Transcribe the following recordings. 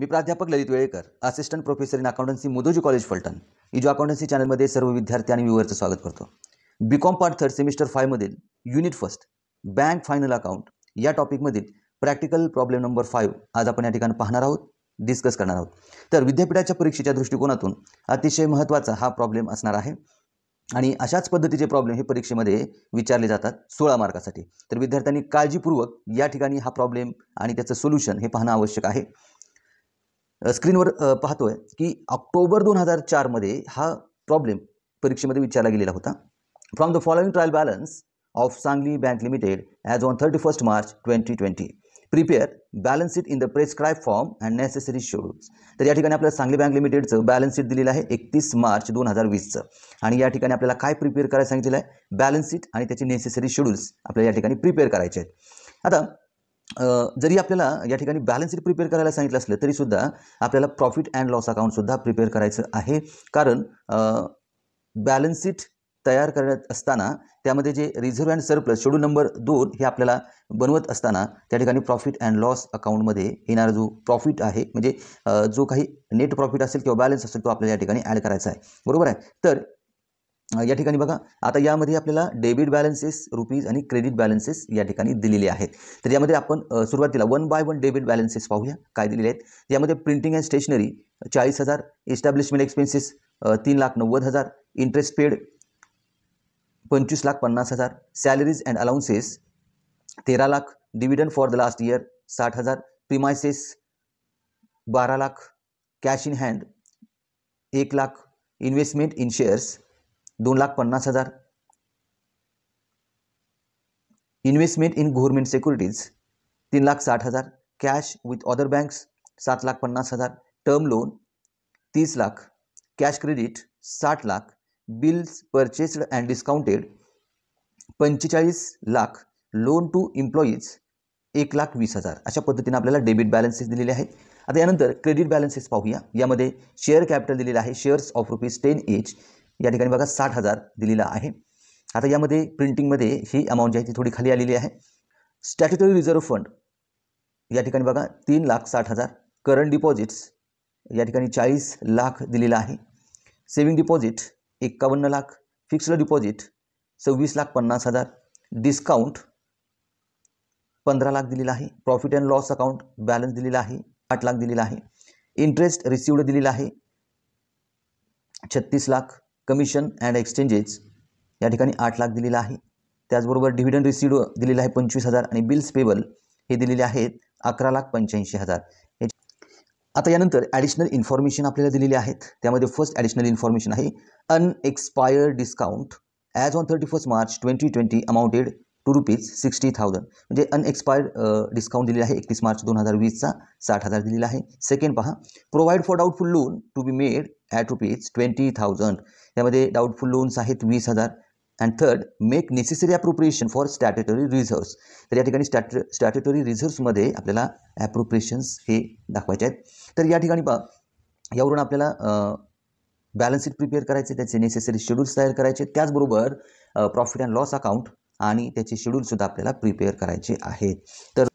मी प्राध्यापक Lalit Velekar assistant professor in accountancy Mudhoji college Phaltan इजो accountancy चॅनलमध्ये सर्व विद्यार्थी आणि व्यूवरचं स्वागत करतो B Com part third semester फायमधील unit first bank final account या टॉपिकमधील प्रॅक्टिकल प्रॉब्लेम नंबर फाईव्ह आज आपण या ठिकाणी पाहणार आहोत डिस्कस करणार आहोत तर विद्यापीठाच्या परीक्षेच्या दृष्टिकोनातून अतिशय महत्त्वाचा हा प्रॉब्लेम असणार आहे आणि अशाच पद्धतीचे प्रॉब्लेम हे परीक्षेमध्ये विचारले जातात सोळा मार्कासाठी तर विद्यार्थ्यांनी काळजीपूर्वक या ठिकाणी हा प्रॉब्लेम आणि त्याचं सोल्युशन हे पाहणं आवश्यक आहे स्क्रीनवर पाहतोय की ऑक्टोबर दोन हजार चारमध्ये हा प्रॉब्लेम परीक्षेमध्ये विचारला गेलेला होता from the following trial balance of Sangli bank Limited as on thirty first March twenty twenty prepare balance sheet in the prescribed form and necessary schedules तर या ठिकाणी आपल्याला सांगली बँक लिमिटेडचं बॅलन्स शीट दिलेलं आहे एकतीस मार्च दोन हजार वीसचं आणि या ठिकाणी आपल्याला काय प्रिपेअर करायला सांगितलेलं आहे बॅलन्स शीट आणि त्याचे नेसेसरी शेड्यूल्स आपल्या या ठिकाणी प्रिपेअर करायचे आहेत आता जरी आपल्याला या ठिकाणी बॅलन्स शीट प्रिपेअर करायला सांगितलं असलं तरीसुद्धा आपल्याला प्रॉफिट अँड लॉस अकाउंटसुद्धा प्रिपेअर करायचं आहे कारण बॅलन्स शीट तयार करत असताना त्यामध्ये जे reserve and surplus schedule number दोन हे आपल्याला बनवत असताना त्या ठिकाणी प्रॉफिट अँड लॉस अकाउंटमध्ये येणारा जो प्रॉफिट आहे म्हणजे जो काही नेट प्रॉफिट असेल किंवा बॅलन्स असेल तो आपल्याला या ठिकाणी ॲड करायचा आहे बरोबर आहे तर या ठिकाणी बघा आता यामध्ये आपल्याला डेबिट बॅलन्सेस रुपीज आणि क्रेडिट बॅलन्सेस या ठिकाणी दिलेले आहेत तर यामध्ये आपण सुरुवातीला one by one debit balances पाहूया काय दिलेले आहेत यामध्ये प्रिंटिंग अँड स्टेशनरी चाळीस हजार इस्टॅब्लिशमेंट एक्सपेन्सेस तीन लाख नव्वद हजार इंटरेस्ट पेड पंचवीस लाख पन्नास हजार सॅलरीज अँड अलाउन्सेस तेरा lakh dividend for the last year साठ हजार प्रिमायसेस बारा लाख कॅश इन हँड एक लाख इन्व्हेस्टमेंट इन शेअर्स दोन लाख पन्नास हजार इन्व्हेस्टमेंट इन गव्हर्मेंट सिक्युरिटीज तीन लाख साठ हजार कॅश विथ अदर बँक्स सात लाख पन्नास हजार टर्म लोन तीस लाख कॅश क्रेडिट साठ lakh bills purchased and discounted पंचेचाळीस लाख लोन टू इम्प्लॉईज एक लाख वीस हजार अशा पद्धतीने आपल्याला डेबिट बॅलन्सेस दिलेले आहेत आता यानंतर क्रेडिट बॅलन्सेस पाहूया यामध्ये शेअर कॅपिटल दिलेलं आहे shares of rupees ten each या ठिकाणी बघा साठ हजार दिलेला आहे आता यामध्ये प्रिंटिंगमध्ये ही अमाऊंट जी आहे ती थोडी खाली आलेली आहे स्टॅच्युटरी रिझर्व्ह फंड या ठिकाणी बघा तीन लाख साठ हजार करंट डिपॉझिट्स या ठिकाणी चाळीस लाख दिलेला आहे सेविंग डिपॉझिट एक्कावन्न लाख फिक्स्ड डिपॉझिट सव्वीस लाख पन्नास हजार डिस्काउंट पंधरा लाख दिलेला आहे profit and loss account balance दिलेला आहे आठ लाख दिलेला आहे इंटरेस्ट रिसिवड दिलेला आहे छत्तीस लाख कमिशन अँड एक्सचेंजेस या ठिकाणी आठ लाख दिलेला आहे त्याचबरोबर डिव्हिडंड रिसिड दिलेला आहे पंचवीस हजार आणि बिल्स पेबल हे दिलेले आहेत अकरा लाख पंच्याऐंशी हजार आता यानंतर ॲडिशनल इन्फॉर्मेशन आपल्याला दिलेली आहेत त्यामध्ये फर्स्ट ॲडिशनल इन्फॉर्मेशन आहे unexpired discount as on thirty first March twenty twenty amounted to rupees sixty thousand म्हणजे अनएक्सपायर्ड डिस्काउंट uh, दिलेला आहे एकतीस मार्च दोन हजार वीसचा साठ हजार दिलेला आहे सेकंड पहा provide for doubtful loan to be made at rupees twenty thousand यामध्ये डाऊटफुल लोन्स आहेत वीस हजार and third make necessary appropriation for statutory reserves तर या ठिकाणी स्टॅट स्टॅटेटरी रिझर्व्समध्ये आपल्याला ॲप्रोप्रिएशन्स हे दाखवायचे आहेत तर या ठिकाणी पहा यावरून आपल्याला बॅलन्स शीट प्रिपेअर करायचे त्याचे नेसेसरी शेड्यूल्स तयार करायचे त्याचबरोबर प्रॉफिट अँड लॉस अकाउंट आणि त्याचे शेड्यूलसुद्धा आपल्याला प्रिपेअर करायचे आहे तर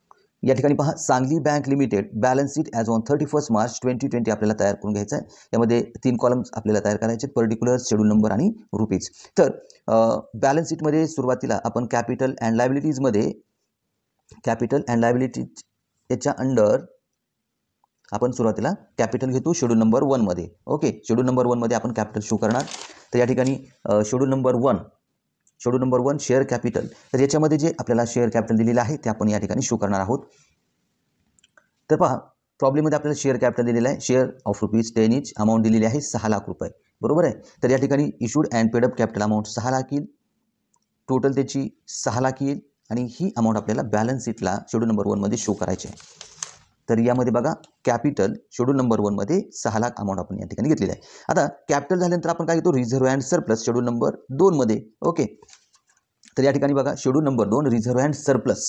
या ठिकाणी पहा Sangli bank limited balance sheet as on thirty first March twenty twenty आपल्याला तयार करून घ्यायचं आहे यामध्ये तीन कॉलम्स आपल्याला तयार करायचे आहेत पर्टिक्युलर शेड्यूल नंबर आणि रुपीज तर बॅलन्स शीटमध्ये सुरुवातीला आपण कॅपिटल अँड लायबिलिटीजमध्ये कॅपिटल अँड लायबिलिटीज याच्या अंडर आपण सुरुवातीला कॅपिटल घेतो शेड्यूल नंबर वनमध्ये ओके शेड्यूल नंबर वनमध्ये आपण कॅपिटल शो करणार तर या ठिकाणी schedule number one schedule number one share capital तर याच्यामध्ये जे आपल्याला शेअर कॅपिटल दिलेलं आहे ते आपण या ठिकाणी शो करणार आहोत तर पहा प्रॉब्लेममध्ये आपल्याला शेअर कॅपिटल दिलेलं आहे share of rupees ten each amount दिलेली आहे सहा लाख रुपये बरोबर आहे तर या ठिकाणी issued and paid up capital amount सहा लाख येईल टोटल त्याची सहा लाख येईल आणि ही अमाऊंट आपल्याला बॅलन्स शीटला शेड्यूल नंबर वनमध्ये शो करायची आहे तर यामध्ये बघा कॅपिटल शेड्यूल नंबर वनमध्ये सहा लाख अमाऊंट आपण या ठिकाणी घेतलेला आहे आता कॅपिटल झाल्यानंतर आपण काय घेतो reserve and surplus schedule number दोनमध्ये ओके तर या ठिकाणी बघा शेड्यूल नंबर दोन रिझर्व्ह अँड सरप्लस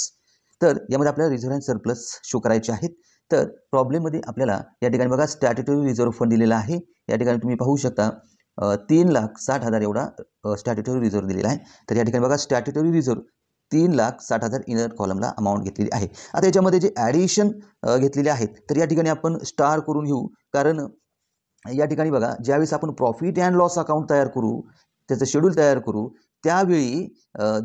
तर यामध्ये आपल्याला रिझर्व्ह अँड सरप्लस शो करायचे आहेत तर प्रॉब्लेममध्ये आपल्याला या ठिकाणी बघा स्टॅट्युटरी रिझर्व फंड दिलेला आहे या ठिकाणी तुम्ही पाहू शकता तीन लाख साठ हजार एवढा स्टॅट्युटरी रिझर्व दिलेला आहे तर या ठिकाणी बघा स्टॅट्युटरी रिझर्व तीन लाख साठ हजार इनर कॉलमला अमाऊंट घेतलेली आहे आता याच्यामध्ये जे ॲडिशन घेतलेले आहेत तर या ठिकाणी आपण स्टार करून घेऊ कारण या ठिकाणी बघा ज्यावेळेस आपण प्रॉफिट अँड लॉस अकाउंट तयार करू त्याचं शेड्यूल तयार करू त्यावेळी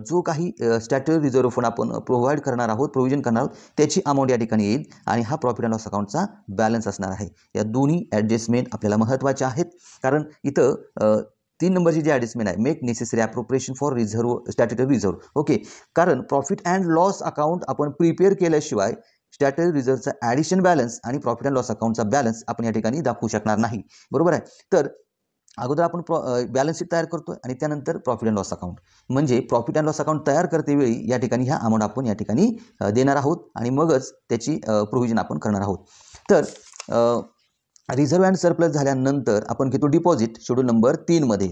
जो काही स्टॅट्युटरी रिझर्व्ह फंड आपण प्रोव्हाइड करणार आहोत प्रोव्हिजन करणार आहोत त्याची अमाऊंट या ठिकाणी येईल आणि हा प्रॉफिट अँड लॉस अकाउंटचा बॅलन्स असणार आहे या दोन्ही ॲडजस्टमेंट आपल्याला महत्त्वाच्या आहेत कारण इथं तीन नंबरची जी ॲडजस्टमेंट आहे make necessary appropriation for reserve statutory reserve okay कारण प्रॉफिट अँड लॉस अकाउंट आपण प्रिपेअर केल्याशिवाय स्टॅटरी रिझर्व्हचा ॲडिशन बॅलन्स आणि प्रॉफिट अँड लॉस अकाउंटचा बॅलन्स आपण या ठिकाणी दाखवू शकणार नाही बरोबर आहे तर अगोदर आपण प्रॉ बॅलन्स शीट तयार करतो आणि त्यानंतर प्रॉफिट अँड लॉस अकाउंट म्हणजे प्रॉफिट अँड लॉस अकाउंट तयार करते वेळी या ठिकाणी ह्या अमाऊंट आपण या ठिकाणी देणार आहोत आणि मगच त्याची प्रोव्हिजन आपण करणार आहोत तर रिझर्व्ह अँड सरप्लस झाल्यानंतर आपण घेतो डिपॉझिट शेड्यूल नंबर तीनमध्ये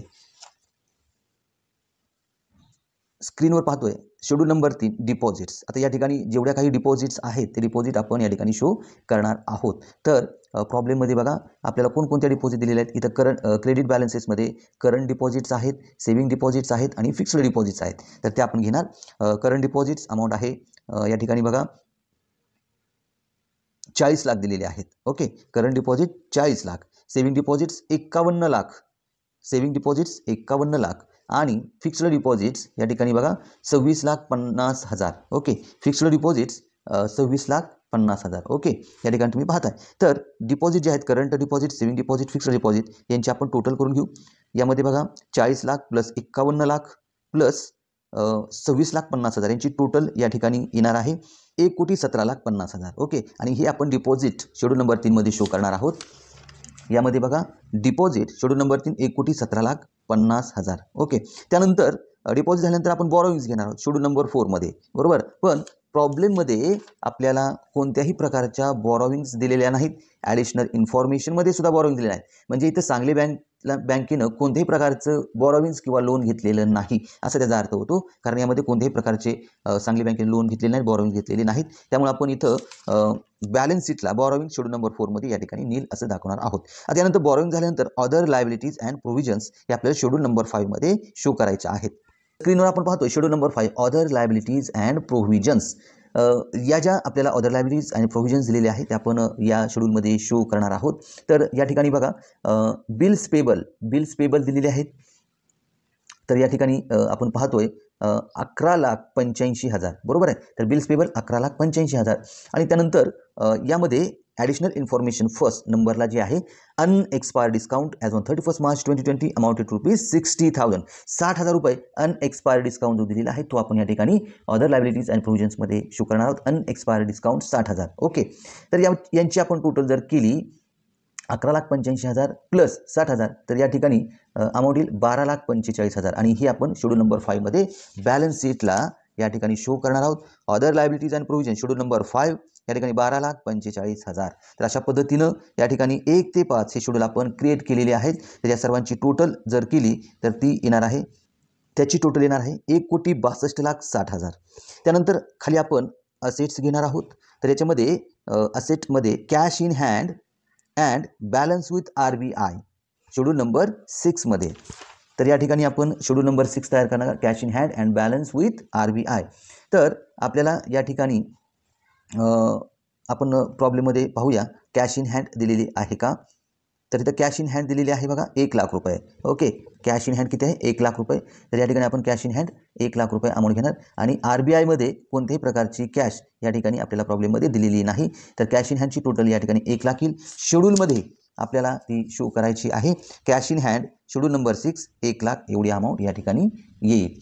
स्क्रीनवर पाहतोय शेड्यूल नंबर तीन डिपॉझिट्स आता या ठिकाणी जेवढ्या काही डिपॉझिट्स आहेत ते डिपॉझिट आपण या ठिकाणी शो करणार आहोत तर प्रॉब्लेममध्ये बघा आपल्याला कोणकोणत्या डिपॉझिट दिलेल्या आहेत इथं करंट क्रेडिट बॅलन्सेसमध्ये करंट डिपॉझिट्स आहेत सेविंग डिपॉझिट्स आहेत आणि फिक्स्ड डिपॉझिट्स आहेत तर ते आपण घेणार करंट डिपॉझिट्स अमाऊंट आहे या ठिकाणी बघा चाळीस लाख दिलेले आहेत ओके करंट डिपॉझिट चाळीस लाख सेविंग डिपॉझिट्स एक्कावन्न लाख सेव्हिंग डिपॉझिट्स एक्कावन्न लाख आणि फिक्स्ड डिपॉझिट्स या ठिकाणी बघा सव्वीस लाख पन्नास हजार ओके फिक्स्ड डिपॉझिट्स सव्वीस लाख पन्नास हजार ओके या ठिकाणी तुम्ही पाहताय तर डिपॉझिट जे आहेत current deposit saving deposit fixed deposit यांची आपण टोटल करून घेऊ यामध्ये बघा चाळीस लाख प्लस एक्कावन्न लाख प्लस सव्वीस लाख पन्नास हजार यांची टोटल या ठिकाणी येणार आहे एक कोटी सतरा लाख पन्नास हजार ओके आणि हे आपण डिपॉझिट शेड्यूल नंबर तीनमध्ये शो करणार आहोत यामध्ये बघा डिपॉझिट शेड्यूल नंबर तीन एक कोटी सतरा लाख पन्नास हजार ओके त्यानंतर डिपॉझिट झाल्यानंतर आपण बॉरोविंग्स घेणार आहोत शेड्यूल नंबर फोरमध्ये बरोबर पण प्रॉब्लेममध्ये आपल्याला कोणत्याही प्रकारच्या बॉरोविंग्स दिलेल्या नाहीत ॲडिशनल इन्फॉर्मेशनमध्ये सुद्धा बॉरोविंग दिलेल्या आहेत म्हणजे इथं सांगली बँक बँकेनं कोणत्याही प्रकारचं बॉरोविन्स किंवा लोन घेतलेलं नाही असा त्याचा अर्थ होतो कारण यामध्ये कोणत्याही प्रकारचे सांगली बँकेने लोन घेतलेले नाही बॉरोविन्स घेतलेले नाहीत त्यामुळे आपण इथं बॅलन्स शीटला बॉरोविंग शेड्यूल नंबर फोरमध्ये या ठिकाणी नील असं दाखवणार आहोत आता यानंतर बॉरोविंग झाल्यानंतर अदर लायबिलिटीज अँड प्रोव्हिजन्स हे आपल्याला शेड्यूल नंबर फाईव्हमध्ये शो करायचे आहेत स्क्रीनवर आपण पाहतो schedule number five other liabilities and provisions या ज्या आपल्याला ऑदर लायब्ररीज आणि प्रोव्हिजन्स दिलेले आहेत त्या आपण या शेड्यूलमध्ये शो करणार आहोत तर या ठिकाणी बघा बिल्स पेबल बिल्स पेबल दिलेले आहेत तर या ठिकाणी आपण पाहतोय अकरा लाख पंच्याऐंशी हजार बरोबर आहे तर बिल्स पेबल अकरा लाख पंच्याऐंशी हजार आणि त्यानंतर यामध्ये ॲडिशनल इन्फॉर्मेशन फर्स्ट नंबरला जे आहे unexpired discount as on thirty first March twenty twenty to rupees sixty thousand साठ हजार रुपये अनएक्सपायर डिस्काउंट जो दिलेला आहे तो आपण या ठिकाणी अदर लायबिलिटीज अँड प्रोव्हिजन्समध्ये शो करणार आहोत अनएक्सपायर डिस्काउंट साठ हजार ओके तर या यांची आपण टोटल जर केली अकरा लाख पंच्याऐंशी हजार प्लस साठ हजार तर या ठिकाणी अमाऊंट येईल बारा लाख पंचेचाळीस हजार आणि ही आपण शेड्यूल नंबर फाईव्हमध्ये बॅलन्स शीटला या ठिकाणी शो करणार आहोत other liabilities and provision schedule number five या ठिकाणी बारा लाख पंचेचाळीस हजार तर अशा पद्धतीनं या ठिकाणी एक ते पाच हे शेड्यूल आपण क्रिएट केलेले आहेत त्याच्या सर्वांची टोटल जर केली तर ती येणार आहे त्याची टोटल येणार आहे एक कोटी बासष्ट लाख साठ हजार त्यानंतर खाली आपण असेट्स घेणार आहोत तर याच्यामध्ये असेटमध्ये cash in hand and balance with R B I schedule number सिक्समध्ये तर या ठिकाणी आपण शेड्यूल नंबर सिक्स तयार करणार cash in hand and balance with R B I तर आपल्याला या ठिकाणी आपण प्रॉब्लेममध्ये पाहूया कॅश इन हँड दिलेली आहे का तर इथं कॅश इन हँड दिलेली आहे बघा एक लाख रुपये ओके कॅश इन हँड किती आहे एक लाख रुपये तर या ठिकाणी आपण कॅश इन हँड एक लाख रुपये अमाऊंट घेणार आणि आर बी आयमध्ये कोणत्याही प्रकारची कॅश या ठिकाणी आपल्याला प्रॉब्लेममध्ये दिलेली नाही तर कॅश इन हँडची टोटल या ठिकाणी एक लाख येईल शेड्यूलमध्ये आपल्याला ती शो करायची आहे cash in hand schedule number six एक लाख एवढी अमाऊंट या ठिकाणी येईल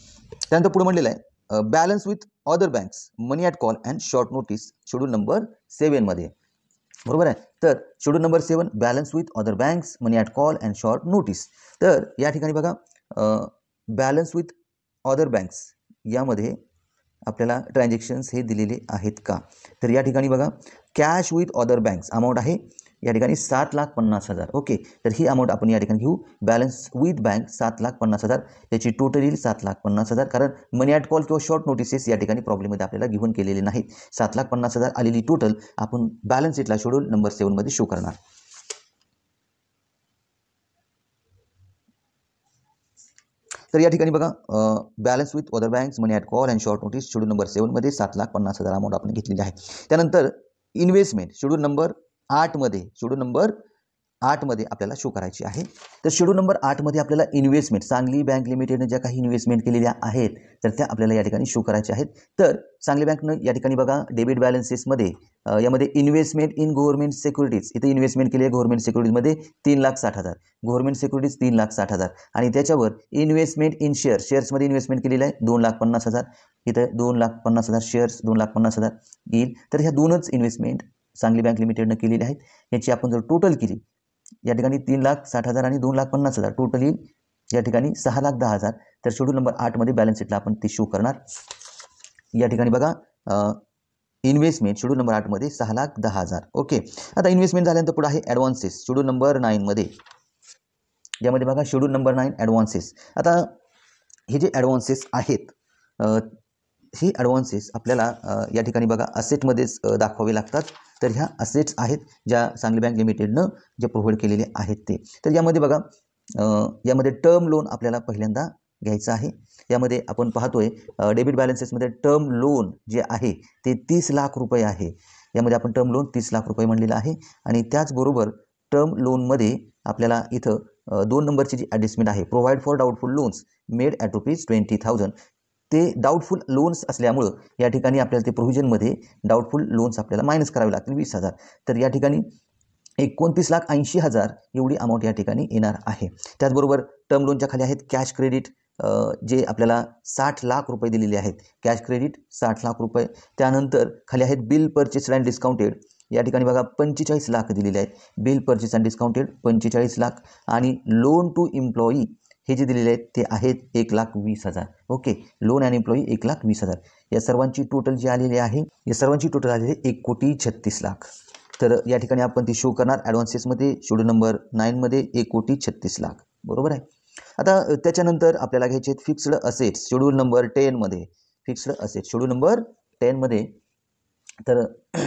त्यानंतर पुढे म्हणलेलं आहे balance with other banks money at call and short notice schedule number सेवनमध्ये बरोबर आहे तर schedule number seven balance with other banks money at call and short notice तर या ठिकाणी बघा बॅलन्स विथ अदर बँक्स यामध्ये आपल्याला ट्रान्झॅक्शन्स हे दिलेले आहेत का तर या ठिकाणी बघा cash with other banks amount आहे या ठिकाणी सात लाख पन्नास हजार ओके तर ही अमाऊंट आपण या ठिकाणी घेऊ बॅलन्स विथ बँक सात लाख पन्नास हजार त्याची टोटल येईल सात लाख पन्नास हजार कारण मनी ॲट कॉल किंवा शॉर्ट नोटिसेस या ठिकाणी प्रॉब्लेममध्ये आपल्याला घेऊन केलेले नाहीत सात लाख पन्नास हजार आलेली टोटल आपण बॅलन्स शीटला शेड्यूल नंबर सेवनमध्ये शो करणार तर या ठिकाणी बघा balance with other banks money at call and short notice schedule number सेवनमध्ये सात लाख पन्नास हजार अमाऊंट आपण घेतलेली आहे त्यानंतर इन्व्हेस्टमेंट शेड्यूल नंबर आठमध्ये शेड्यूल नंबर आठमध्ये आपल्याला शो करायची आहे तर शेड्यूल नंबर आठमध्ये आपल्याला इन्व्हेस्टमेंट सांगली बँक लिमिटेडने ज्या काही इन्व्हेस्टमेंट केलेल्या आहेत तर त्या आपल्याला या ठिकाणी शो करायच्या आहेत तर सांगली बँकनं या ठिकाणी बघा डेबिट बॅलन्सेसमध्ये यामध्ये इन्व्हेस्टमेंट इन गव्हर्मेंट सिक्युरिटीज इथे इन्व्हेस्टमेंट केली आहे गव्हर्मेंट सिक्युरिटीजमध्ये तीन लाख साठ हजार गव्हर्मेंट सिक्युरिटीज तीन लाख साठ हजार आणि त्याच्यावर इन्व्हेस्टमेंट इन शेअर शेअर्समध्ये इन्व्हेस्टमेंट केलेलं आहे दोन लाख पन्नास हजार इथं दोन लाख पन्नास हजार शेअर्स दोन लाख पन्नास हजार येईल तर ह्या दोनच इन्व्हेस्टमेंट सांगली बँक लिमिटेडनं केलेली आहेत याची आपण जर टोटल केली या ठिकाणी तीन लाख साठ हजार आणि दोन लाख पन्नास हजार टोटल येईल या ठिकाणी सहा लाख दहा हजार तर शेड्यूल नंबर आठमध्ये बॅलन्स शीटला आपण ते शो करणार या ठिकाणी बघा इन्व्हेस्टमेंट शेड्यूल नंबर आठमध्ये सहा लाख दहा हजार ओके आता इन्व्हेस्टमेंट झाल्यानंतर पुढे आहे ॲडव्हान्सेस शेड्यूल नंबर नाईनमध्ये यामध्ये बघा शेड्यूल नंबर नाईन ॲडव्हान्सेस आता हे जे ॲडव्हान्सेस आहेत हे ॲडव्हान्सेस आपल्याला या ठिकाणी बघा असेटमध्येच दाखवावे लागतात तर ह्या असेट्स आहेत ज्या सांगली बँक लिमिटेडनं जे प्रोव्हाइड केलेले आहेत ते तर यामध्ये बघा यामध्ये टर्म लोन आपल्याला पहिल्यांदा घ्यायचं आहे यामध्ये आपण पाहतोय डेबिट बॅलन्सेसमध्ये टर्म लोन जे आहे ते तीस लाख रुपये आहे यामध्ये आपण टर्म लोन तीस लाख रुपये म्हणलेलं आहे आणि त्याचबरोबर टर्म लोनमध्ये आपल्याला इथं दोन नंबरची जी ॲडजस्टमेंट आहे provide for doubtful loans made at rupees twenty thousand ते डाऊटफुल लोन्स असल्यामुळं या ठिकाणी आपल्याला ते प्रोव्हिजनमध्ये डाऊटफुल लोन्स आपल्याला मायनस करावे लागतील वीस हजार तर या ठिकाणी एकोणतीस लाख ऐंशी हजार एवढी अमाऊंट या ठिकाणी येणार आहे त्याचबरोबर टर्म लोनच्या खाली आहेत कॅश क्रेडिट जे आपल्याला साठ लाख रुपये दिलेले आहेत कॅश क्रेडिट साठ लाख रुपये त्यानंतर खाली आहेत बिल परचेस अँड डिस्काउंटेड या ठिकाणी बघा पंचेचाळीस लाख दिलेले आहेत बिल परचेस अँड डिस्काउंटेड पंचेचाळीस लाख आणि लोन टू इम्प्लॉई हे जे दिलेले आहेत ते आहेत एक लाख वीस हजार ओके लोन अँड एम्प्लॉई एक लाख वीस हजार या सर्वांची टोटल जी आलेली आहे या सर्वांची टोटल आलेली आहे एक कोटी छत्तीस लाख तर या ठिकाणी आपण ती शो करणार ॲडव्हान्सेसमध्ये शेड्यूल नंबर नाईनमध्ये एक कोटी छत्तीस लाख बरोबर आहे आता त्याच्यानंतर आपल्याला घ्यायचे आहेत फिक्स्ड असेट्स शेड्यूल नंबर टेनमध्ये फिक्स्ड असेट्स शेड्यूल नंबर टेनमध्ये तर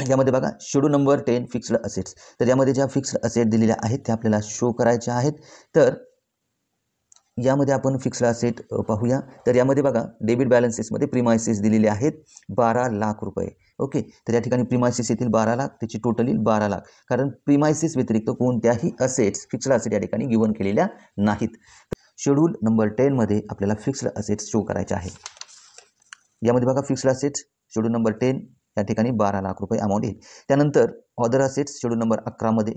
यामध्ये बघा schedule number ten fixed assets तर यामध्ये ज्या फिक्स्ड असेट दिलेल्या आहेत त्या आपल्याला शो करायच्या आहेत तर यामध्ये आपण फिक्स्ड असेट पाहूया तर यामध्ये बघा डेबिट बॅलन्सेसमध्ये प्रिमायसेस दिलेले आहेत बारा लाख रुपये ओके तर या ठिकाणी प्रिमायसेस येतील बारा लाख त्याची टोटल येईल बारा लाख कारण प्रिमायसेस व्यतिरिक्त कोणत्याही असेट्स फिक्स्ड असेट या ठिकाणी गिवन केलेल्या नाहीत शेड्यूल नंबर टेनमध्ये आपल्याला फिक्स्ड असेट्स शो करायचे आहे यामध्ये बघा fixed assets schedule number ten या ठिकाणी बारा लाख रुपये अमाऊंट येईल त्यानंतर ऑदर असेट्स शेड्यूल नंबर अकरामध्ये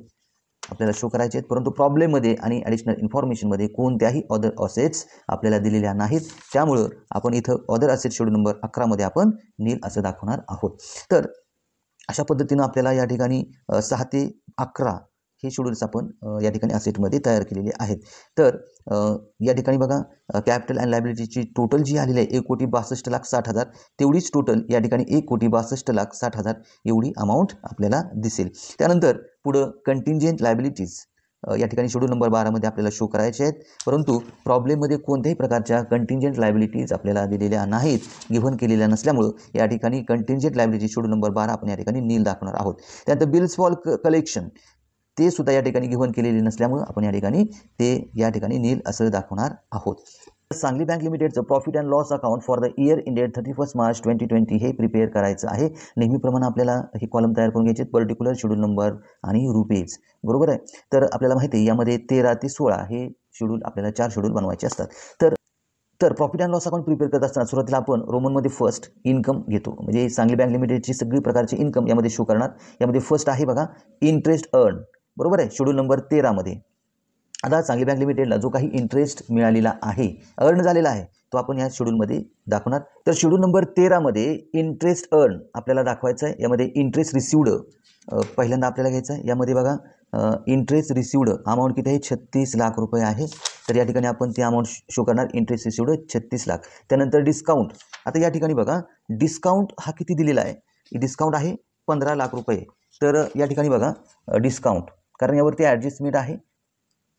आपल्याला शो करायचे आहेत परंतु प्रॉब्लेममध्ये आणि ॲडिशनल इन्फॉर्मेशनमध्ये कोणत्याही ऑदर असेट्स आपल्याला दिलेल्या नाहीत त्यामुळं आपण इथं ऑदर असेट शेड्यूल नंबर अकरामध्ये आपण नील असं दाखवणार आहोत तर अशा पद्धतीनं आपल्याला या ठिकाणी सहा ते अकरा हे शेड्यूल्स आपण या ठिकाणी असेटमध्ये तयार केलेले आहेत तर या ठिकाणी बघा कॅपिटल अँड लायबिलिटीची टोटल जी आलेली आहे एक कोटी बासष्ट लाख साठ हजार तेवढीच टोटल या ठिकाणी एक कोटी बासष्ट लाख साठ हजार एवढी अमाऊंट आपल्याला दिसेल त्यानंतर पुढं कंटिंजेंट लायबिलिटीज या ठिकाणी शेड्यूल नंबर बारामध्ये आपल्याला शो करायचे आहेत परंतु प्रॉब्लेममध्ये कोणत्याही प्रकारच्या कंटिंजंट लायबिलिटीज आपल्याला दिलेल्या नाहीत गिव्हन केलेल्या नसल्यामुळं या ठिकाणी कंटिंजंट लायबिलिटी शेड्यूल नंबर बारा आपण या ठिकाणी नील दाखवणार आहोत त्यानंतर बिल्स फॉल कलेक्शन ते सुद्धा या ठिकाणी घेऊन केलेली नसल्यामुळे आपण या ठिकाणी ते या ठिकाणी नील असं दाखवणार आहोत सांगली बँक लिमिटेडचं profit and loss account for the year ended thirty first March twenty twenty हे प्रिपेअर करायचं आहे नेहमीप्रमाणे आपल्याला हे कॉलम तयार करून घ्यायचे पर्टिक्युलर शेड्यूल नंबर आणि रुपीज बरोबर आहे तर आपल्याला माहिती आहे यामध्ये तेरा ते सोळा हे शेड्यूल आपल्याला चार शेड्यूल बनवायचे असतात तर तर profit and loss account prepare करत असताना सुरुवातीला आपण रोमनमध्ये फर्स्ट इन्कम घेतो म्हणजे सांगली बँक लिमिटेडची सगळी प्रकारची इन्कम यामध्ये शो करणार यामध्ये फर्स्ट आहे बघा इंटरेस्ट अर्न बरोबर आहे शेड्यूल नंबर तेरामध्ये आता चांगली बँक लिमिटेडला जो काही इंटरेस्ट मिळालेला आहे अर्न झालेला आहे तो आपण या शेड्यूलमध्ये दाखवणार तर शेड्यूल नंबर तेरामध्ये इंटरेस्ट अर्न आपल्याला दाखवायचं आहे यामध्ये इंटरेस्ट रिसिवड पहिल्यांदा आपल्याला घ्यायचं आहे यामध्ये बघा इंटरेस्ट रिसिवड अमाऊंट किती आहे छत्तीस लाख रुपये आहे तर या ठिकाणी आपण ते अमाऊंट शो करणार इंटरेस्ट रिसिवड छत्तीस लाख त्यानंतर डिस्काउंट आता या ठिकाणी बघा डिस्काउंट हा किती दिलेला आहे डिस्काउंट आहे पंधरा लाख रुपये तर या ठिकाणी बघा डिस्काउंट कारण यावरती ॲडजस्टमेंट आहे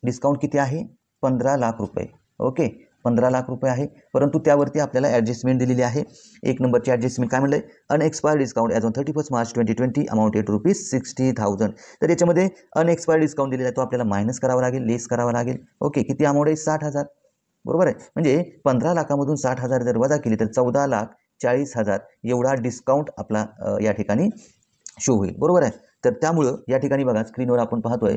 डिस्काउंट किती आहे पंधरा लाख रुपये ओके पंधरा लाख रुपये आहे परंतु त्यावरती आपल्याला ॲडजस्टमेंट दिलेली आहे एक नंबरची ॲडजस्टमेंट काय म्हणलं आहे discount as on thirty first March twenty twenty amount at rupees sixty thousand तर याच्यामध्ये अनएक्सपायर डिस्काउंट दिलेला आहे तो आपल्याला मायनस करावा लागेल लेस करावा लागेल ओके किती अमाऊंट आहे साठ हजार बरोबर आहे म्हणजे पंधरा लाखामधून साठ हजार जर वजा केली तर चौदा लाख चाळीस हजार एवढा डिस्काउंट आपला या ठिकाणी शो होईल बरोबर आहे तर त्यामुळं या ठिकाणी बघा स्क्रीनवर आपण पाहतोय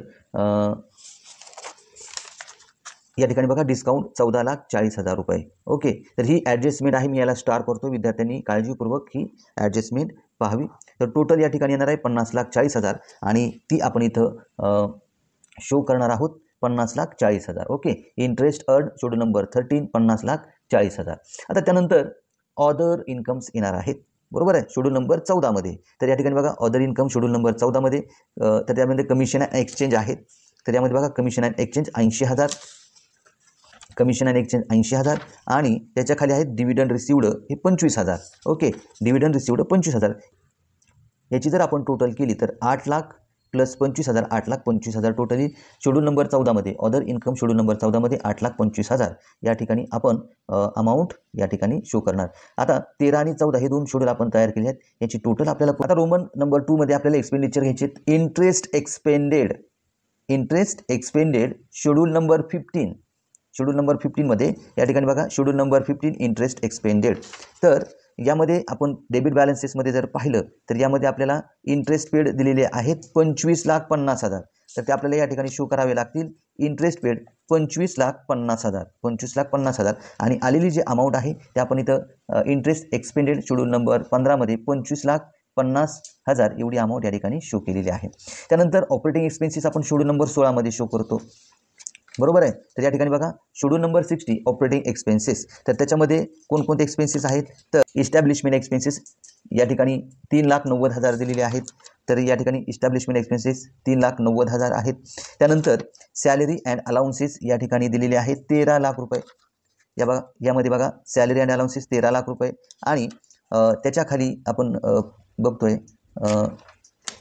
या ठिकाणी बघा डिस्काउंट चौदा लाख चाळीस हजार रुपये ओके तर ही ॲडजस्टमेंट आहे मी याला स्टार करतो विद्यार्थ्यांनी काळजीपूर्वक ही ॲडजस्टमेंट पाहावी तर टोटल या ठिकाणी येणार आहे पन्नास लाख चाळीस हजार आणि ती आपण इथं शो करणार आहोत पन्नास लाख चाळीस हजार okay interest earned schedule number thirteen पन्नास लाख चाळीस हजार आता त्यानंतर ऑदर इन्कम्स येणार आहेत बरोबर आहे शेड्यूल नंबर चौदामध्ये तर या ठिकाणी बघा ऑदर इन्कम शेड्यूल नंबर चौदामध्ये तर त्यामध्ये कमिशन अँड एक्सचेंज आहेत तर यामध्ये बघा कमिशन अँड एक्सचेंज ऐंशी हजार कमिशन अँड एक्सचेंज ऐंशी हजार आणि त्याच्या खाली आहेत डिव्हिडंड रिसिवड हे पंचवीस हजार ओके डिव्हिडंड रिसिवड पंचवीस हजार याची जर आपण टोटल केली तर आठ लाख प्लस पंचवीस हजार आठ लाख पंचवीस हजार टोटली शेड्यूल नंबर चौदामध्ये ऑदर इन्कम शेड्यूल नंबर चौदामध्ये आठ लाख पंचवीस हजार या ठिकाणी आपण अमाऊंट या ठिकाणी शो करणार आता तेरा आणि चौदा हे दोन शेड्यूल आपण तयार केले आहेत याची टोटल आपल्याला आता रोमन नंबर टूमध्ये आपल्याला एक्सपेंडिचर घ्यायचे interest expended interest expended schedule number fifteen schedule number फिफ्टीनमध्ये या ठिकाणी बघा schedule number fifteen interest expended तर यामध्ये आपण डेबिट बॅलन्सेसमध्ये जर पाहिलं तर यामध्ये आपल्याला इंटरेस्ट पेड दिलेले आहेत पंचवीस लाख पन्नास हजार तर ते आपल्याला या ठिकाणी शो करावे लागतील इंटरेस्ट पेड पंचवीस लाख पन्नास हजार पंचवीस लाख पन्नास हजार आणि आलेली जी अमाऊंट आहे ते आपण इथं इंटरेस्ट एक्सपेंडेड शेड्यूल नंबर पंधरामध्ये पंचवीस लाख पन्नास हजार एवढी अमाऊंट या ठिकाणी शो केलेली आहे त्यानंतर ऑपरेटिंग एक्सपेन्सेस आपण शेड्यूल नंबर सोळामध्ये शो करतो बरोबर आहे तर या ठिकाणी बघा schedule number sixty operating expenses तर त्याच्यामध्ये कोणकोणते एक्सपेन्सेस आहेत तर इस्टॅब्लिशमेंट एक्सपेन्सेस या ठिकाणी तीन लाख नव्वद हजार दिलेले आहेत तर या ठिकाणी इस्टॅब्लिशमेंट एक्सपेन्सेस तीन लाख नव्वद हजार आहेत त्यानंतर सॅलरी अँड अलाउन्सेस या ठिकाणी दिलेले आहेत तेरा लाख रुपये या बघा यामध्ये बघा सॅलरी अँड अलाउन्सेस तेरा लाख रुपये आणि त्याच्याखाली आपण बघतोय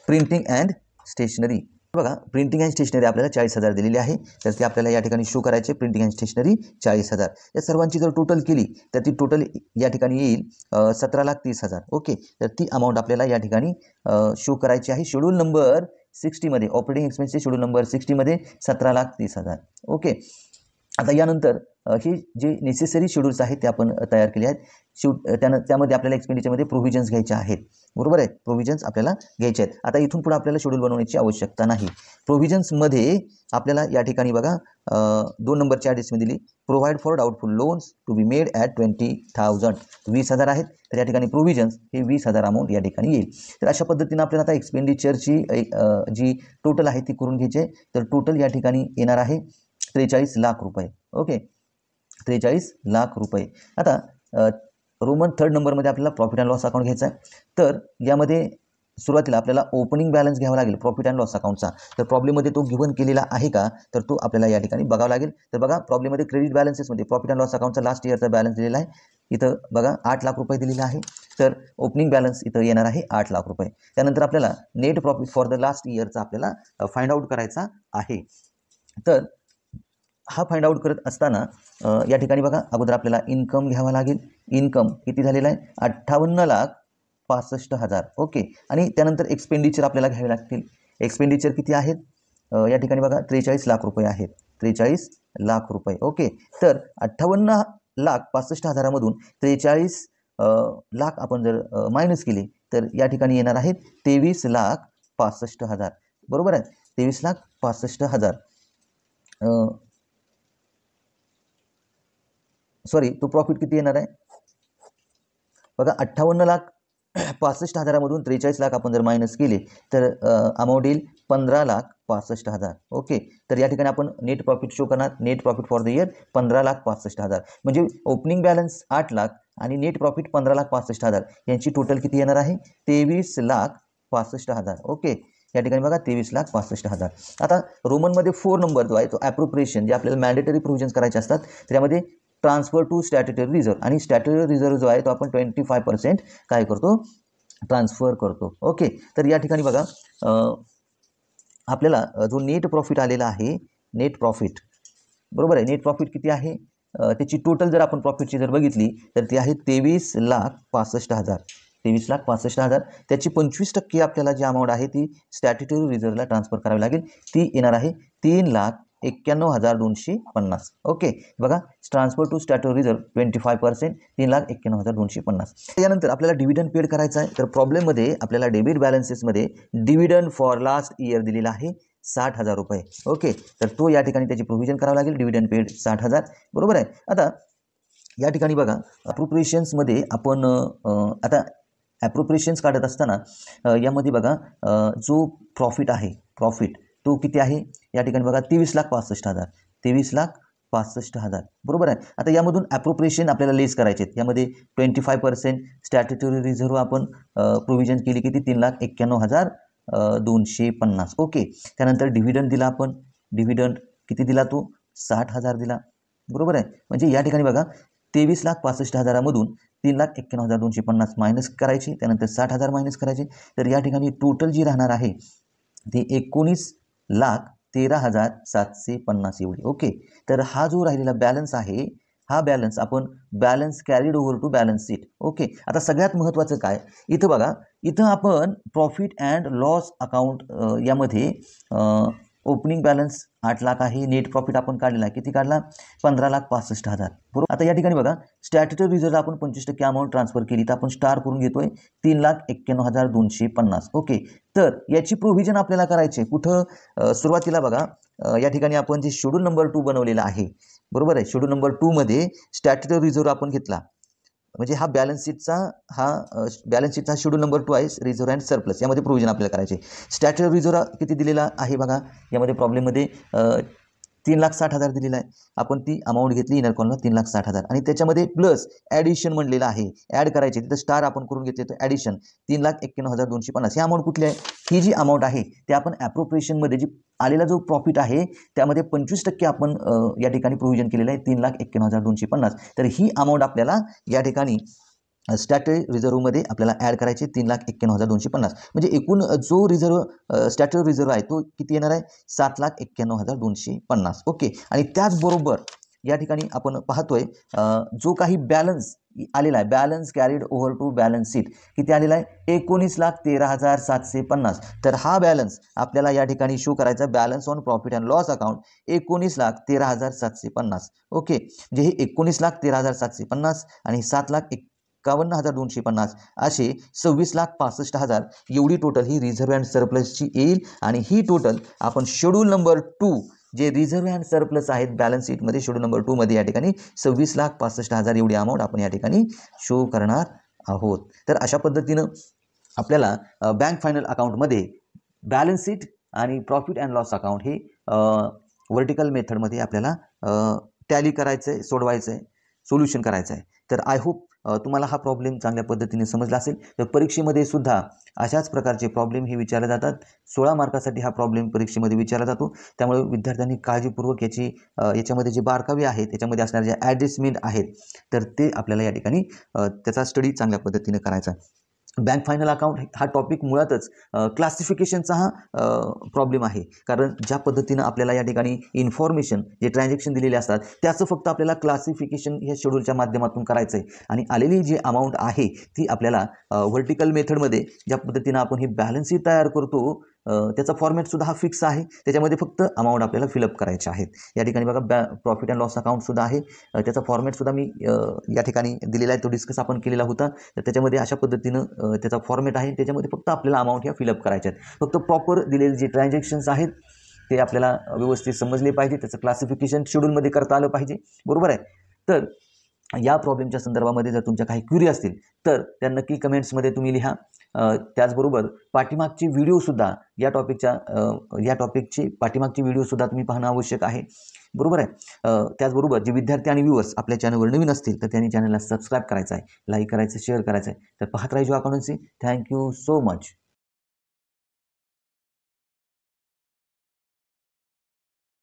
प्रिंटिंग अँड स्टेशनरी बघा प्रिंटिंग अँड स्टेशनरी आपल्याला चाळीस हजार दिलेली आहे तर ती आपल्याला या ठिकाणी शो करायचे प्रिंटिंग अँड स्टेशनरी चाळीस हजार या सर्वांची जर टोटल केली तर ती टोटल या ठिकाणी येईल सतरा लाख तीस हजार ओके तर ती अमाऊंट आपल्याला या ठिकाणी शो करायची आहे शेड्यूल नंबर सिक्स्टीमध्ये ऑपरेटिंग एक्सपेन्सचे शेड्यूल नंबर सिक्स्टीमध्ये सतरा लाख तीस हजार ओके आता यानंतर हे जे नेसेसरी शेड्यूल्स आहेत ते आपण तयार केले आहेत शिव त्यानं त्यामध्ये आपल्याला एक्सपेंडिचरमध्ये प्रोव्हिजन्स घ्यायचे आहेत बरोबर आहे प्रोव्हिजन्स आपल्याला घ्यायचे आहेत आता इथून पुढे आपल्याला शेड्यूल बनवण्याची आवश्यकता नाही प्रोव्हिजन्समध्ये आपल्याला या ठिकाणी बघा दोन नंबरची ॲड्रेसमध्ये दिली provide for doubtful loans to be made at twenty thousand वीस हजार आहेत तर या ठिकाणी प्रोव्हिजन्स हे वीस हजार अमाऊंट या ठिकाणी येईल तर अशा पद्धतीनं आपल्याला आता एक्सपेंडिचरची जी टोटल आहे ती करून घ्यायची आहे तर टोटल या ठिकाणी येणार आहे त्रेचाळीस लाख रुपये ओके त्रेचाळीस लाख रुपये आता रोमन थर्ड नंबरमध्ये आपल्याला प्रॉफिट अँड लॉस अकाउंट घ्यायचा आहे तर यामध्ये सुरुवातीला आपल्याला ओपनिंग बॅलन्स घ्यावा लागेल प्रॉफिट अँड लॉस अकाउंटचा तर प्रॉब्लेममध्ये तो गिवन केलेला आहे का तर तो आपल्याला या ठिकाणी बघावा लागेल तर बघा प्रॉब्लेममध्ये क्रेडिट बॅलन्सेसमध्ये प्रॉफिट अँड लॉस अकाउंटचा लास्ट इयरचा बॅलन्स दिलेला आहे इथं बघा आठ लाख रुपये दिलेला आहे तर ओपनिंग बॅलन्स इथं येणार आहे आठ लाख रुपये त्यानंतर आपल्याला net profit for the last इयरचा आपल्याला फाइंड आउट करायचा आहे तर हा फाइंड आऊट करत असताना या ठिकाणी बघा अगोदर आपल्याला इन्कम घ्यावा लागेल इन्कम किती झालेला आहे अठ्ठावन्न लाख पासष्ट हजार ओके आणि त्यानंतर एक्सपेंडिचर आपल्याला घ्यावे लागतील एक्सपेंडिचर किती आहेत या ठिकाणी बघा त्रेचाळीस लाख रुपये आहेत त्रेचाळीस लाख रुपये ओके तर अठ्ठावन्न लाख पासष्ट हजारामधून त्रेचाळीस लाख आपण जर मायनस केले तर या ठिकाणी येणार आहेत तेवीस लाख पासष्ट हजार बरोबर आहे तेवीस लाख पासष्ट हजार सॉरी तो प्रॉफिट किती येणार आहे बघा अठ्ठावन्न लाख पासष्ट हजारामधून त्रेचाळीस लाख आपण जर मायनस केले तर अमाऊंट येईल पंधरा लाख पासष्ट हजार ओके तर या ठिकाणी आपण नेट प्रॉफिट शो करणार net profit for the year पंधरा लाख पासष्ट हजार म्हणजे ओपनिंग बॅलन्स आठ लाख आणि नेट प्रॉफिट पंधरा लाख पासष्ट हजार यांची टोटल किती येणार आहे तेवीस लाख पासष्ट हजार ओके या ठिकाणी बघा तेवीस लाख पासष्ट हजार आता रोमनमध्ये फोर नंबर जो आहे तो ॲप्रोप्रिएशन जे आपल्याला मॅन्डेटरी प्रोव्हिजन करायचे असतात त्यामध्ये ट्रान्सफर टू स्टॅट्युटरी रिझर्व आणि स्टॅट्युटरी रिझर्व जो आहे तो आपण ट्वेंटी फाय पर्सेंट काय करतो ट्रान्सफर करतो ओके तर या ठिकाणी बघा आपल्याला जो नेट प्रॉफिट आलेला आहे नेट प्रॉफिट बरोबर आहे नेट प्रॉफिट किती आहे त्याची टोटल जर आपण प्रॉफिटची जर बघितली तर ती आहे तेवीस लाख पासष्ट हजार तेवीस लाख पासष्ट हजार त्याची पंचवीस टक्के आपल्याला जी अमाऊंट आहे ती स्टॅट्युटरी रिझर्वला ट्रान्सफर करावी लागेल ती येणार आहे तीन लाख एक्क्याण्णव हजार दोनशे पन्नास ओके बघा transfer to statutory reserve twenty five percent तीन लाख एक्क्याण्णव हजार दोनशे पन्नास त्यानंतर आपल्याला डिव्हिडंड पेड करायचा आहे तर प्रॉब्लेममध्ये आपल्याला डेबिट बॅलन्सेसमध्ये डिव्हिडंड फॉर लास्ट इयर दिलेला आहे साठ हजार रुपये ओके तर तो या ठिकाणी त्याची प्रोव्हिजन करावं लागेल डिव्हिडंड पेड साठ हजार बरोबर आहे आता या ठिकाणी बघा अप्रोप्रिएशन्समध्ये आपण आता ॲप्रोप्रिएशन्स काढत असताना यामध्ये बघा जो प्रॉफिट आहे प्रॉफिट तो किती आहे या ठिकाणी बघा तेवीस लाख पासष्ट हजार तेवीस लाख पासष्ट हजार बरोबर आहे आता यामधून ॲप्रोप्रिएशन आपल्याला लेस करायचे आहेत यामध्ये twenty five percent statutory reserve आपण प्रोव्हिजन केली किती तीन लाख एक्क्याण्णव हजार दोनशे पन्नास ओके त्यानंतर डिव्हिडंड दिला आपण डिव्हिडंड किती दिला तो साठ हजार दिला बरोबर आहे म्हणजे या ठिकाणी बघा तेवीस लाख पासष्ट हजारामधून तीन लाख एक्क्याण्णव हजार दोनशे पन्नास मायनस करायचे त्यानंतर साठ हजार मायनस करायचे तर या ठिकाणी टोटल जी राहणार आहे ती एकोणीस लाख तेरा हजार सातशे पन्नास एवढी ओके तर हा जो राहिलेला बॅलन्स आहे हा बॅलन्स आपण balance carried over to balance sheet okay आता सगळ्यात महत्त्वाचं काय इथं बघा इथं आपण प्रॉफिट अँड लॉस अकाउंट यामध्ये ओपनिंग बॅलन्स आठ लाख आहे नेट प्रॉफिट आपण काढलेला किती काढला पंधरा लाख पासष्ट हजार बरोबर आता या ठिकाणी बघा स्टॅट्युटरी रिझर्व आपण पंचवीस टक्के अमाऊंट ट्रान्सफर केली तर आपण स्टार करून घेतोय तीन लाख एक्क्याण्णव हजार दोनशे पन्नास ओके तर याची प्रोव्हिजन आपल्याला करायची आहे कुठं सुरुवातीला बघा या ठिकाणी आपण जे शेड्यूल नंबर टू बनवलेला आहे बरोबर आहे शेड्यूल नंबर टूमध्ये स्टॅट्युटरी रिझर्व आपण घेतला म्हणजे हा बॅलन्स शीटचा हा बॅलन्स शीटचा शेड्यूल नंबर टू आहे रिझर्व्ह अँड सरप्लस यामध्ये प्रोव्हिजन आपल्याला करायचे स्टॅच्यू रिझर्व किती दिलेला आहे बघा यामध्ये प्रॉब्लेममध्ये तीन लाख साठ हजार दिलेला आहे आपण ती अमाऊंट घेतली इनरकॉनला तीन लाख साठ हजार आणि त्याच्यामध्ये प्लस ॲडिशन म्हणलेलं आहे ॲड करायचे तिथं स्टार आपण करून घेतले तर ॲडिशन तीन लाख एक्क्याण्णव हजार दोनशे पन्नास ही अमाऊंट कुठली आहे ही जी अमाऊंट आहे ते आपण ॲप्रोप्रिएशनमध्ये जी आलेला जो प्रॉफिट आहे त्यामध्ये पंचवीस टक्के आपण या ठिकाणी प्रोव्हिजन केलेलं आहे तीन लाख एक्क्याण्णव हजार दोनशे पन्नास तर ही अमाऊंट आपल्याला या ठिकाणी स्टॅटरी रिझर्वमध्ये आपल्याला ॲड करायचे तीन लाख एक्क्याण्णव हजार दोनशे पन्नास म्हणजे एकूण जो रिझर्व स्टॅटरी रिझर्व आहे तो किती येणार आहे सात लाख एक्क्याण्णव हजार दोनशे पन्नास ओके आणि त्याचबरोबर या ठिकाणी आपण पाहतोय जो काही बॅलन्स आलेला आहे balance carried over to balance sheet किती आलेला आहे एकोणीस लाख तेरा हजार सातशे पन्नास तर हा बॅलन्स आपल्याला या ठिकाणी शो करायचा balance on profit and loss account एकोणीस लाख तेरा हजार सातशे पन्नास ओके म्हणजे हे एकोणीस लाख तेरा हजार सातशे पन्नास आणि सात लाख एक एकावन्न हजार दोनशे पन्नास असे सव्वीस लाख पासष्ट हजार एवढी टोटल ही रिझर्व्ह अँड सरप्लसची येईल आणि ही टोटल आपण शेड्यूल नंबर टू जे रिझर्व्ह अँड सरप्लस आहेत बॅलन्स शीटमध्ये शेड्यूल नंबर टूमध्ये या ठिकाणी सव्वीस लाख पासष्ट हजार एवढी अमाऊंट आपण या ठिकाणी शो करणार आहोत तर अशा पद्धतीनं आपल्याला बँक फायनल अकाउंटमध्ये बॅलन्स शीट आणि प्रॉफिट अँड लॉस अकाउंट हे वर्टिकल मेथडमध्ये आपल्याला टॅली करायचं आहे सोडवायचं आहे सोल्युशन करायचं आहे तर आय होप तुम्हाला हा प्रॉब्लेम चांगल्या पद्धतीने समजला असेल तर परीक्षेमध्ये सुद्धा अशाच प्रकारचे प्रॉब्लेम हे विचारले जातात सोळा मार्कासाठी हा प्रॉब्लेम परीक्षेमध्ये विचारला जातो त्यामुळे विद्यार्थ्यांनी काळजीपूर्वक याची याच्यामध्ये जे बारकावी आहेत त्याच्यामध्ये असणारे जे ॲडजस्टमेंट आहेत तर ते आपल्याला या ठिकाणी त्याचा स्टडी चांगल्या पद्धतीने करायचा बँक फायनल अकाउंट हा टॉपिक मुळातच क्लासिफिकेशनचा हा प्रॉब्लेम आहे कारण ज्या पद्धतीनं आपल्याला या ठिकाणी इन्फॉर्मेशन जे ट्रान्झॅक्शन दिलेले असतात त्याचं फक्त आपल्याला क्लासिफिकेशन या शेड्यूलच्या माध्यमातून करायचं आहे आणि आलेली जी अमाऊंट आहे ती आपल्याला व्हर्टिकल मेथडमध्ये ज्या पद्धतीनं आपण ही बॅलन्सही तयार करतो त्याचा फॉर्मॅटसुद्धा हा फिक्स आहे त्याच्यामध्ये फक्त अमाऊंट आपल्याला फिलअप करायचे आहेत या ठिकाणी बघा बॅ प्रॉफिट अँड लॉस अकाउंटसुद्धा आहे त्याचा फॉर्मॅटसुद्धा मी या ठिकाणी दिलेला आहे तो डिस्कस आपण केलेला होता तर त्याच्यामध्ये अशा पद्धतीनं त्याचा फॉर्मॅट आहे त्याच्यामध्ये फक्त आपल्याला अमाऊंट ह्या फिलअप करायच्या आहेत फक्त प्रॉपर दिलेले जे ट्रान्झॅक्शन्स आहेत ते आपल्याला व्यवस्थित समजले पाहिजे त्याचं क्लासिफिकेशन शेड्यूलमध्ये करता आलं पाहिजे बरोबर आहे तर या प्रॉब्लेमच्या संदर्भामध्ये जर तुमच्या काही क्युरी असतील तर त्या नक्की कमेंट्समध्ये तुम्ही लिहा त्याचबरोबर पाठीमागची व्हिडिओसुद्धा या टॉपिकच्या या टॉपिकची पाठीमागची व्हिडिओसुद्धा तुम्ही पाहणं आवश्यक आहे बरोबर आहे त्याचबरोबर जे विद्यार्थी आणि व्ह्यूवर्स आपल्या चॅनलवर नवीन असतील तर त्यांनी चॅनलला सबस्क्राईब करायचं आहे लाईक करायचं शेअर करायचं आहे तर पाहत राहील जो थँक्यू सो मच